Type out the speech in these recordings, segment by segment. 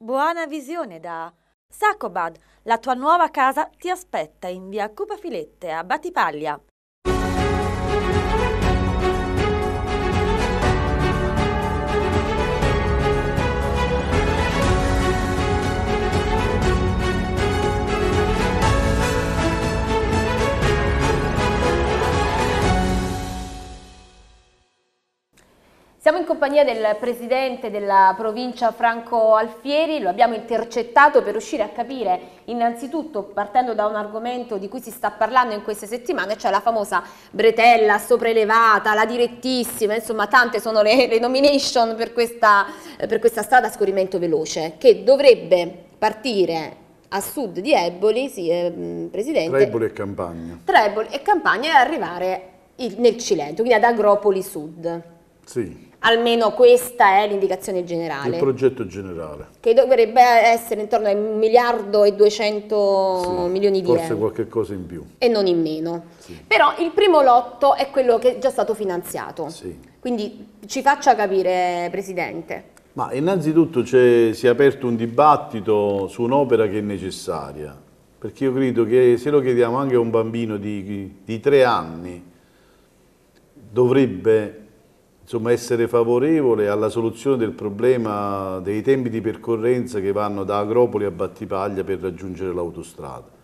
Buona visione da Sacobad, la tua nuova casa ti aspetta in via Cupa Filette a Batipaglia. Siamo in compagnia del presidente della provincia Franco Alfieri, lo abbiamo intercettato per riuscire a capire innanzitutto partendo da un argomento di cui si sta parlando in queste settimane, cioè la famosa bretella sopraelevata, la direttissima, insomma tante sono le, le nomination per questa, per questa strada a scorrimento veloce che dovrebbe partire a sud di Eboli, sì, eh, mm, Presidente. Tra Eboli e Campagna. Tra Eboli e Campagna e arrivare il, nel Cilento, quindi ad Agropoli Sud. Sì. Almeno questa è l'indicazione generale. Il progetto generale. Che dovrebbe essere intorno ai miliardo e 200 sì, milioni di forse euro. Forse qualche cosa in più. E non in meno. Sì. Però il primo lotto è quello che è già stato finanziato. Sì. Quindi ci faccia capire, Presidente. Ma innanzitutto si è aperto un dibattito su un'opera che è necessaria. Perché io credo che se lo chiediamo anche a un bambino di, di tre anni dovrebbe insomma, essere favorevole alla soluzione del problema dei tempi di percorrenza che vanno da Agropoli a Battipaglia per raggiungere l'autostrada.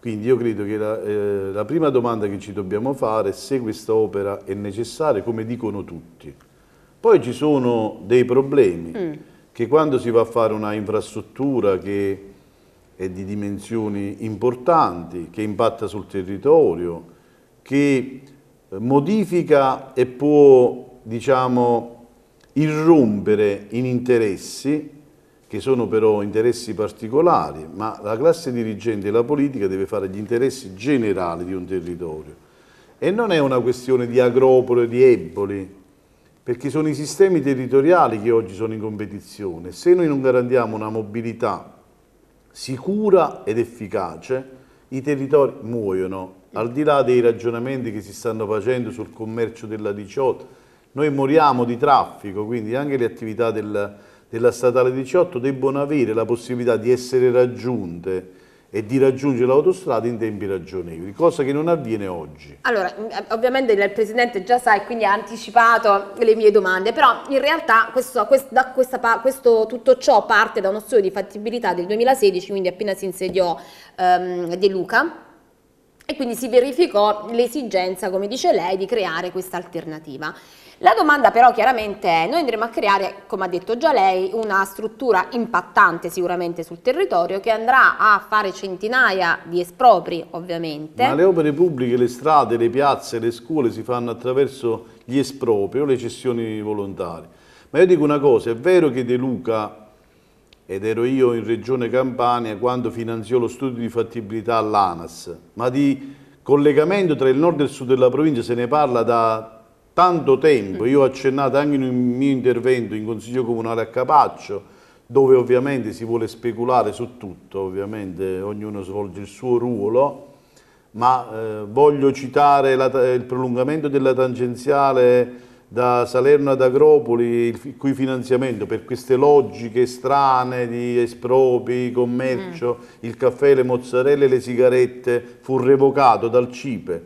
Quindi io credo che la, eh, la, prima domanda che ci dobbiamo fare è se questa opera è necessaria, come dicono tutti. Poi ci sono dei problemi mm. che quando si va a fare una infrastruttura che è di dimensioni importanti, che impatta sul territorio, che eh, modifica e può diciamo, irrompere in interessi che sono però interessi particolari, ma la classe dirigente e la politica deve fare gli interessi generali di un territorio. E non è una questione di agropoli o di eboli, perché sono i sistemi territoriali che oggi sono in competizione. Se noi non garantiamo una mobilità sicura ed efficace, i territori muoiono, al di là dei ragionamenti che si stanno facendo sul commercio della 18, noi moriamo di traffico, quindi anche le attività del, della statale 18 debbono avere la possibilità di essere raggiunte e di raggiungere l'autostrada in tempi ragionevoli, cosa che non avviene oggi. Allora, mm, eh, ovviamente il Presidente già sa e quindi ha anticipato le mie domande, però in realtà questo, questo, questa, questo, tutto ciò parte da uno studio di fattibilità del 2016, quindi appena si insediò ehm, De Luca, e quindi si verificò l'esigenza, come dice lei, di creare questa alternativa. La domanda però chiaramente è, noi andremo a creare, come ha detto già lei, una struttura impattante sicuramente sul territorio che andrà a fare centinaia di espropri ovviamente. Ma le opere pubbliche, le strade, le piazze, le scuole si fanno attraverso gli espropri o le cessioni volontarie. Ma io dico una cosa, è vero che De Luca ed ero io in Regione Campania quando finanziò lo studio di fattibilità all'ANAS, ma di collegamento tra il nord e il sud della provincia se ne parla da tanto tempo, io ho accennato anche in un mio intervento in Consiglio Comunale a Capaccio, dove ovviamente si vuole speculare su tutto, ovviamente ognuno svolge il suo ruolo, ma eh, voglio citare la, il prolungamento della tangenziale da Salerno ad Agropoli, il cui finanziamento per queste logiche strane di espropri, commercio, mm. il caffè, le mozzarelle, le sigarette, fu revocato dal CIPE.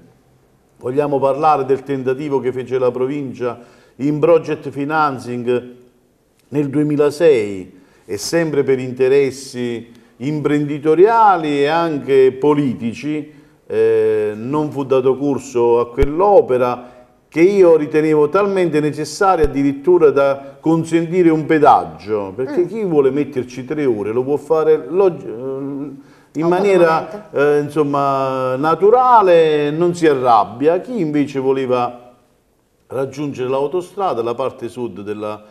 Vogliamo parlare del tentativo che fece la provincia in project financing nel 2006 e sempre per interessi imprenditoriali e anche politici eh, non fu dato corso a quell'opera che io ritenevo talmente necessaria addirittura da consentire un pedaggio, perché mm. chi vuole metterci tre ore lo può fare eh, in maniera eh, insomma, naturale, non si arrabbia, chi invece voleva raggiungere l'autostrada, la parte sud della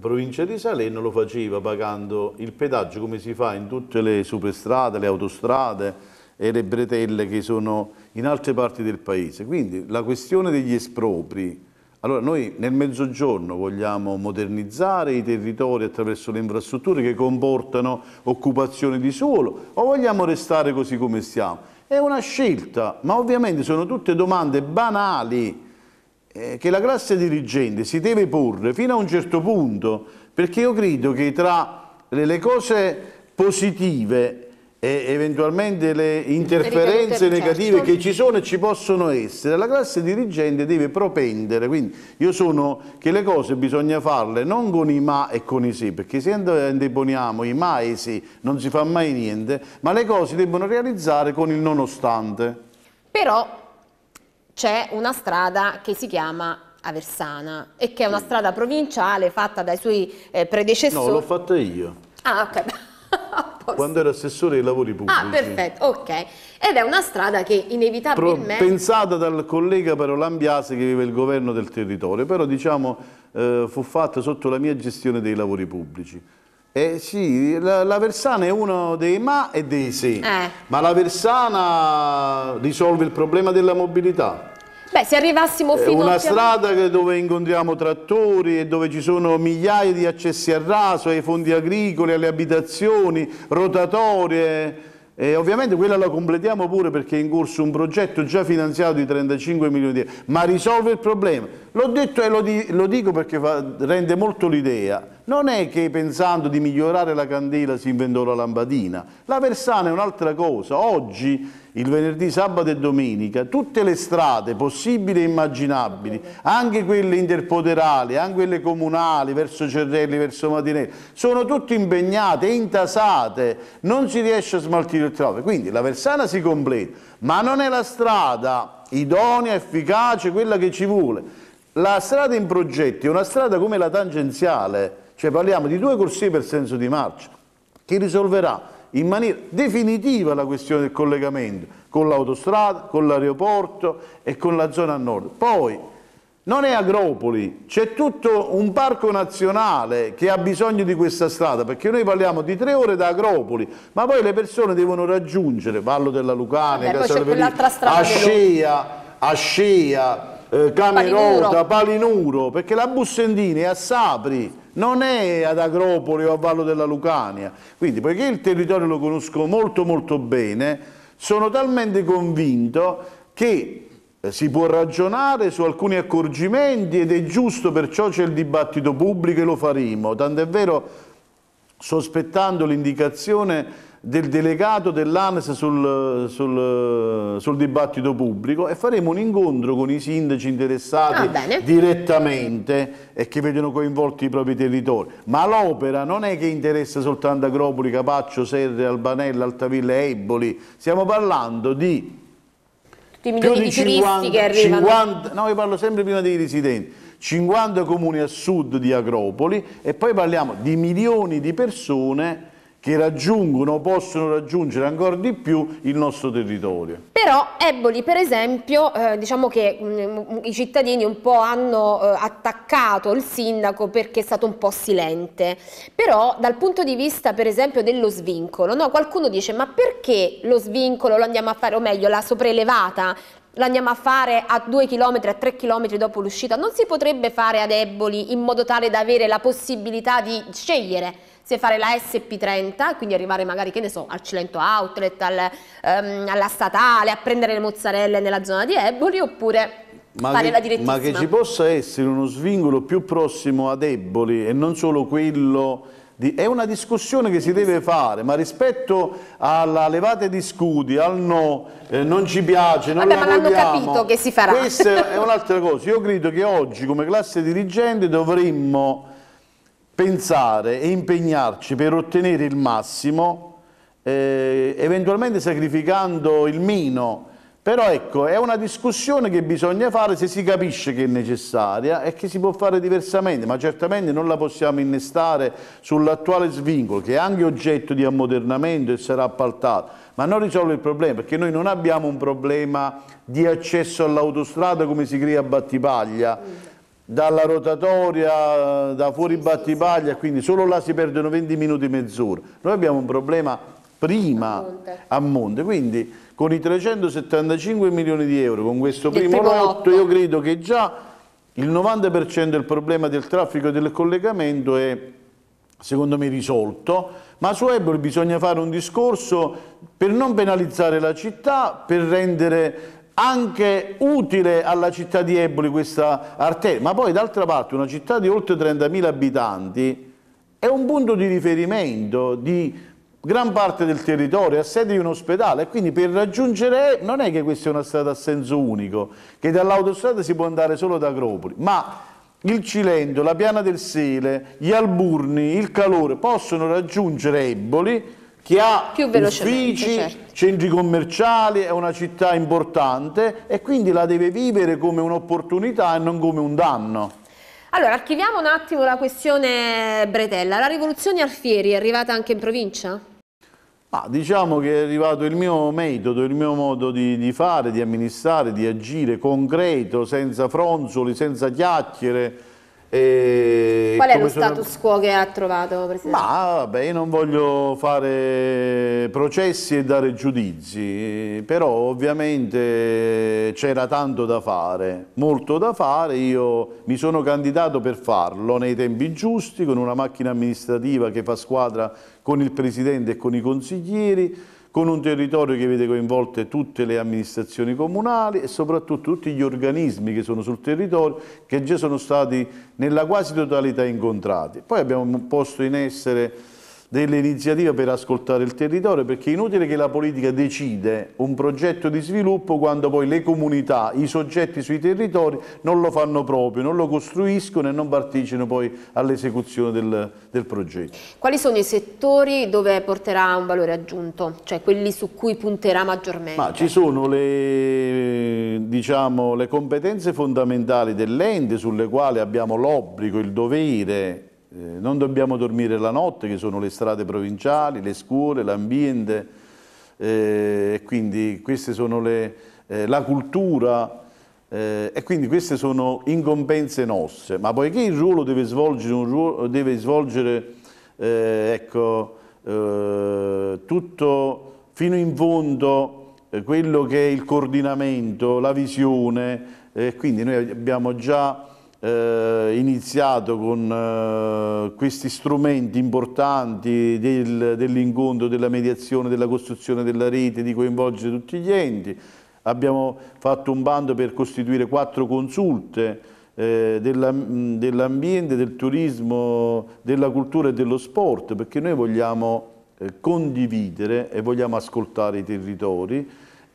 provincia di Salerno lo faceva pagando il pedaggio come si fa in tutte le superstrade, le autostrade, e le bretelle che sono in altre parti del paese. Quindi la questione degli espropri, allora noi nel mezzogiorno vogliamo modernizzare i territori attraverso le infrastrutture che comportano occupazione di suolo o vogliamo restare così come stiamo? È una scelta, ma ovviamente sono tutte domande banali eh, che la classe dirigente si deve porre fino a un certo punto, perché io credo che tra le cose positive e eventualmente le interferenze negative certo. che ci sono e ci possono essere, la classe dirigente deve propendere, quindi io sono che le cose bisogna farle non con i ma e con i se, sì, perché se deponiamo i ma e i se sì, non si fa mai niente, ma le cose devono realizzare con il nonostante. Però c'è una strada che si chiama Aversana e che è una strada provinciale fatta dai suoi eh, predecessori. No, l'ho fatta io. Ah, ok posto. Quando era assessore ai lavori ah, pubblici. Ah, perfetto, ok. Ed è una strada che inevitabilmente... Pro pensata dal collega però Lambiase che vive il governo del territorio, però diciamo eh, fu fatta sotto la mia gestione dei lavori pubblici. Eh sì, la, la, Versana è uno dei ma e dei se, sì. eh. ma la Versana risolve il problema della mobilità, Beh, se arrivassimo fino a... Una strada dove incontriamo trattori e dove ci sono migliaia di accessi al raso, ai fondi agricoli, alle abitazioni, rotatorie... E ovviamente quella la completiamo pure perché è in corso un progetto già finanziato di 35 milioni di euro, ma risolve il problema. L'ho detto e lo, dico perché rende molto l'idea non è che pensando di migliorare la candela si inventò la lampadina. La Versana è un'altra cosa. Oggi, il venerdì, sabato e domenica, tutte le strade possibili e immaginabili, anche quelle interpoderali, anche quelle comunali, verso Cerrelli, verso Matinelli, sono tutte impegnate, intasate, non si riesce a smaltire il traffico. Quindi la Versana si completa, ma non è la strada idonea, efficace, quella che ci vuole. La strada in progetto è una strada come la tangenziale, cioè parliamo di due corsie per senso di marcia, che risolverà in maniera definitiva la questione del collegamento con l'autostrada, con l'aeroporto e con la zona nord. Poi non è Agropoli, c'è tutto un parco nazionale che ha bisogno di questa strada, perché noi parliamo di tre ore da Agropoli, ma poi le persone devono raggiungere, parlo della Lucania, Vabbè, Ascea, Ascea, eh, Camerota, Palinuro. Palinuro, perché la Bussendini è a Sapri, non è ad Agropoli o a Vallo della Lucania. Quindi, poiché il territorio lo conosco molto molto bene, sono talmente convinto che eh, si può ragionare su alcuni accorgimenti ed è giusto, perciò c'è il dibattito pubblico e lo faremo. Tant'è vero, sospettando l'indicazione del delegato dell'ANES sul, sul, sul, dibattito pubblico e faremo un incontro con i sindaci interessati ah, direttamente e che vedono coinvolti i propri territori. Ma l'opera non è che interessa soltanto Agropoli, Capaccio, Serre, Albanella, Altavilla e Eboli, stiamo parlando di tutti i milioni di, 50, che arrivano. 50, no, io parlo sempre prima dei residenti. 50 comuni a sud di Agropoli e poi parliamo di milioni di persone che raggiungono, possono raggiungere ancora di più il nostro territorio. Però Eboli per esempio, eh, diciamo che mh, mm, i cittadini un po' hanno eh, attaccato il sindaco perché è stato un po' silente, però dal punto di vista per esempio dello svincolo, no? qualcuno dice ma perché lo svincolo lo andiamo a fare, o meglio la sopraelevata, la andiamo a fare a 2 km, a 3 km dopo l'uscita, non si potrebbe fare ad Eboli in modo tale da avere la possibilità di scegliere se fare la SP30 quindi arrivare magari, che ne so, al Cilento Outlet, al, um, alla Statale, a prendere le mozzarelle nella zona di Eboli oppure ma fare che, la direttissima. Ma che ci possa essere uno svingolo più prossimo ad Eboli e non solo quello... Di, è una discussione che si deve fare, ma rispetto alla levata di scudi, al no, eh, non ci piace, non Vabbè, la ma l'hanno capito che si farà. Questa è un'altra cosa. Io credo che oggi come classe dirigente dovremmo pensare e impegnarci per ottenere il massimo, eh, eventualmente sacrificando il meno. Però ecco, è una discussione che bisogna fare se si capisce che è necessaria e che si può fare diversamente, ma certamente non la possiamo innestare sull'attuale svincolo, che è anche oggetto di ammodernamento e sarà appaltato, ma non risolve il problema, perché noi non abbiamo un problema di accesso all'autostrada come si crea a Battipaglia dalla rotatoria, da fuori battipaglia, quindi solo là si perdono 20 minuti, e mezz'ora. Noi abbiamo un problema prima a monte. a monte, quindi con i 375 milioni di euro, con questo primo, primo lotto, io credo che già il 90% del problema del traffico e del collegamento è secondo me risolto, ma su Ebro bisogna fare un discorso per non penalizzare la città, per rendere anche utile alla città di Eboli questa arteria, ma poi d'altra parte una città di oltre 30.000 abitanti è un punto di riferimento di gran parte del territorio, è sede di un ospedale, e quindi per raggiungere non è che questa è una strada a senso unico, che dall'autostrada si può andare solo da Acropoli, ma il Cilento, la Piana del Sele, gli Alburni, il Calore possono raggiungere Eboli che ha uffici, certo. centri commerciali, è una città importante e quindi la deve vivere come un'opportunità e non come un danno. Allora, archiviamo un attimo la questione Bretella. La rivoluzione Alfieri è arrivata anche in provincia? Ma diciamo che è arrivato il mio metodo, il mio modo di, di, fare, di amministrare, di agire concreto, senza fronzoli, senza chiacchiere, e Qual è lo status quo che ha trovato, Presidente? Ma, beh, io non voglio fare processi e dare giudizi, però ovviamente c'era tanto da fare, molto da fare, io mi sono candidato per farlo nei tempi giusti, con una macchina amministrativa che fa squadra con il Presidente e con i consiglieri, con un territorio che vede coinvolte tutte le amministrazioni comunali e soprattutto tutti gli organismi che sono sul territorio che già sono stati nella quasi totalità incontrati. Poi abbiamo posto in essere delle iniziative per ascoltare il territorio, perché è inutile che la politica decide un progetto di sviluppo quando poi le comunità, i soggetti sui territori non lo fanno proprio, non lo costruiscono e non partecipano poi all'esecuzione del, del, progetto. Quali sono i settori dove porterà un valore aggiunto, cioè quelli su cui punterà maggiormente? Ma ci sono le, diciamo, le competenze fondamentali dell'ente sulle quali abbiamo l'obbligo, il dovere eh, non dobbiamo dormire la notte, che sono le strade provinciali, le scuole, l'ambiente, eh, quindi queste sono le, eh, la cultura eh, e quindi queste sono incombenze nostre. Ma poiché il ruolo deve svolgere, ruolo, deve svolgere eh, ecco, eh, tutto fino in fondo quello che è il coordinamento, la visione, quindi noi abbiamo già eh, iniziato con eh, questi strumenti importanti del, dell'incontro, della mediazione, della costruzione della rete, di coinvolgere tutti gli enti. Abbiamo fatto un bando per costituire quattro consulte eh, mm, dell'ambiente, dell del turismo, della cultura e dello sport, perché noi vogliamo eh, condividere e vogliamo ascoltare i territori,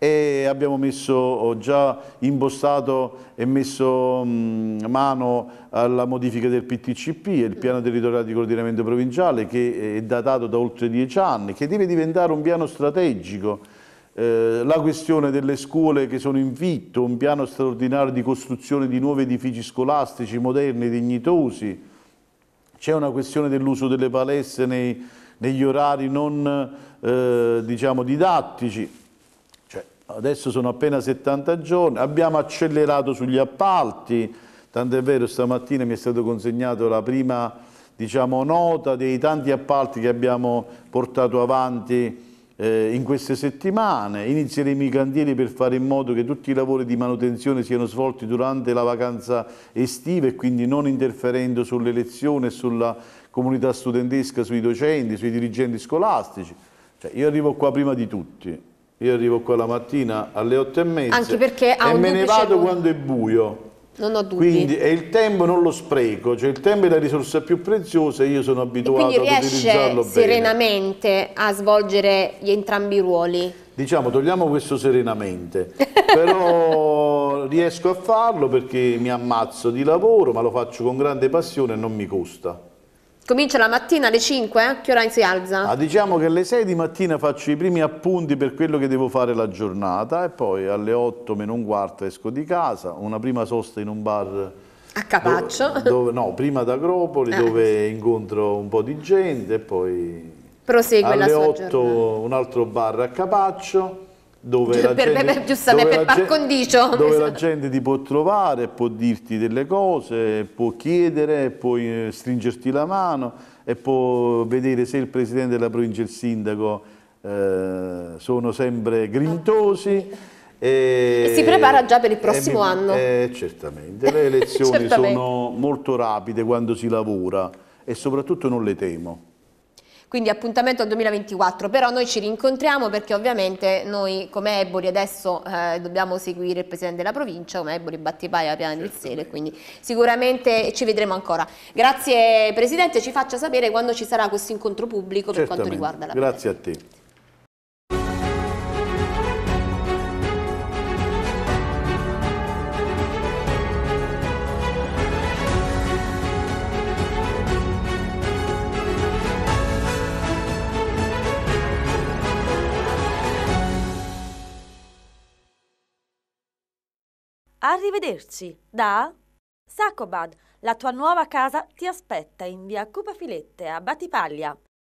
e abbiamo messo già impostato e messo mano alla modifica del PTCP, il piano territoriale di coordinamento provinciale che eh, è datato da oltre dieci anni, che deve diventare un piano strategico. Eh, la questione delle scuole che sono in vitto, un piano straordinario di costruzione di nuovi edifici scolastici moderni e dignitosi, c'è una questione dell'uso delle palestre nei, negli orari non eh, diciamo didattici, adesso sono appena 70 giorni, abbiamo accelerato sugli appalti, tanto è vero stamattina mi è stata consegnata la prima diciamo, nota dei tanti appalti che abbiamo portato avanti eh, in queste settimane, inizieremo i cantieri per fare in modo che tutti i lavori di manutenzione siano svolti durante la vacanza estiva e quindi non interferendo sull'elezione e sulla comunità studentesca, sui docenti, sui dirigenti scolastici. Cioè, io arrivo qua prima di tutti, io arrivo qua la mattina alle otto e mezza Anche perché e me ne vado quando è buio. Non ho dubbi. Quindi e il tempo non lo spreco, cioè il tempo è la risorsa più preziosa e io sono abituato ad utilizzarlo bene. serenamente a svolgere entrambi i ruoli. Diciamo, togliamo questo serenamente, però riesco a farlo perché mi ammazzo di lavoro, ma lo faccio con grande passione e non mi costa. Comincia la mattina alle 5? Che ora si alza? Ah, diciamo che alle 6 di mattina faccio i primi appunti per quello che devo fare la giornata e poi alle 8 meno un quarto esco di casa, una prima sosta in un bar a Capaccio? Dove, dove, no, prima ad Agropoli eh. dove incontro un po' di gente e poi Prosegue la alle 8 giornata. un altro bar a Capaccio dove, la, per gente, me, dove, per la, gente, dove la gente ti può trovare, può dirti delle cose, può chiedere, può eh, stringerti la mano e può vedere se il presidente della provincia e il sindaco eh, sono sempre grintosi. Ah, e, e, si prepara già per il prossimo e, anno. Eh, certamente, le elezioni certamente. sono molto rapide quando si lavora e soprattutto non le temo. Quindi appuntamento al 2024, però noi ci rincontriamo perché ovviamente noi come Eboli adesso eh, dobbiamo seguire il Presidente della Provincia, come Eboli Battipaia, Piana del Sele, quindi sicuramente ci vedremo ancora. Grazie Presidente, ci faccia sapere quando ci sarà questo incontro pubblico per Certamente. quanto riguarda la Grazie a te. Arrivederci da Sacobad, la tua nuova casa ti aspetta in via Cupa Filette a Batipaglia.